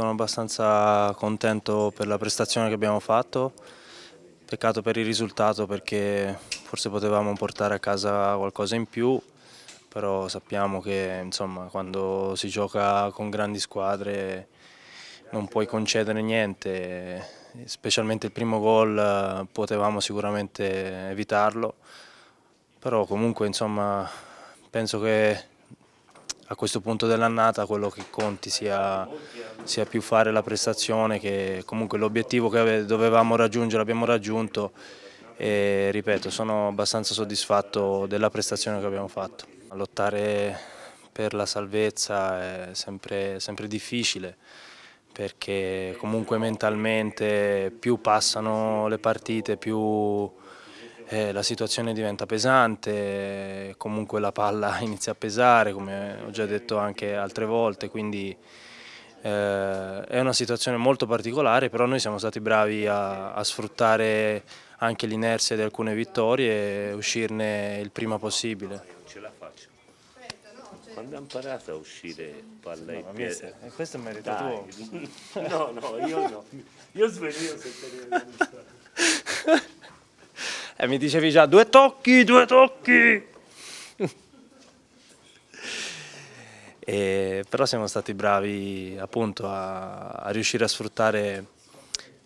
sono abbastanza contento per la prestazione che abbiamo fatto, peccato per il risultato perché forse potevamo portare a casa qualcosa in più, però sappiamo che insomma, quando si gioca con grandi squadre non puoi concedere niente, specialmente il primo gol eh, potevamo sicuramente evitarlo, però comunque insomma, penso che a questo punto dell'annata quello che conti sia, sia, più fare la prestazione che comunque l'obiettivo che dovevamo raggiungere abbiamo raggiunto e ripeto sono abbastanza soddisfatto della prestazione che abbiamo fatto. Lottare per la salvezza è sempre, sempre difficile perché comunque mentalmente più passano le partite più eh, la situazione diventa pesante, comunque la palla inizia a pesare, come ho già detto anche altre volte, quindi eh, è una situazione molto particolare, però noi siamo stati bravi a, a sfruttare anche l'inerzia di alcune vittorie e uscirne il prima possibile. Ce la faccio. Quando ha imparato a uscire palla no, e piede? È, questo è merito Dai. tuo. no, no, io no. Io sveglio se te ne E mi dicevi già due tocchi, due tocchi. e, però siamo stati bravi appunto a, a riuscire a sfruttare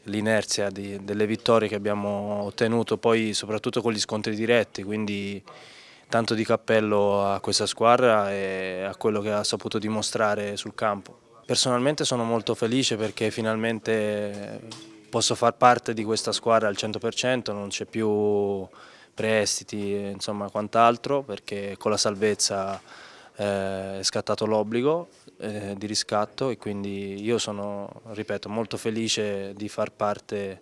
l'inerzia delle vittorie che abbiamo ottenuto poi soprattutto con gli scontri diretti, quindi tanto di cappello a questa squadra e a quello che ha saputo dimostrare sul campo. Personalmente sono molto felice perché finalmente posso far parte di questa squadra al 100%, non c'è più prestiti insomma quant'altro perché con la salvezza eh, è scattato l'obbligo eh, di riscatto e quindi io sono, ripeto, molto felice di far parte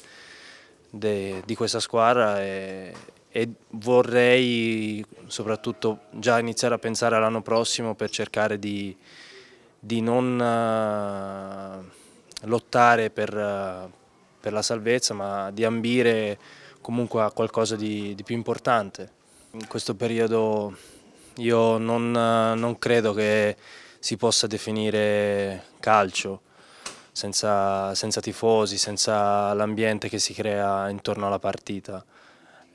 de, di questa squadra e, e vorrei soprattutto già iniziare a pensare all'anno prossimo per cercare di, di non uh, lottare per, uh, per la salvezza, ma di ambire comunque a qualcosa di, di più importante. In questo periodo io non, non credo che si possa definire calcio senza, senza tifosi, senza l'ambiente che si crea intorno alla partita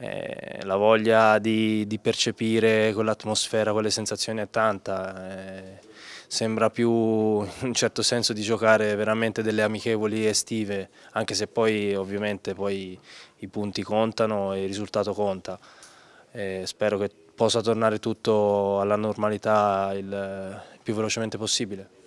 eh, la voglia di, di percepire quell'atmosfera, quelle sensazioni è tanta. Eh, sembra più in un certo senso di giocare veramente delle amichevoli estive, anche se poi ovviamente poi i punti contano e il risultato conta. Eh, spero che possa tornare tutto alla normalità il più velocemente possibile.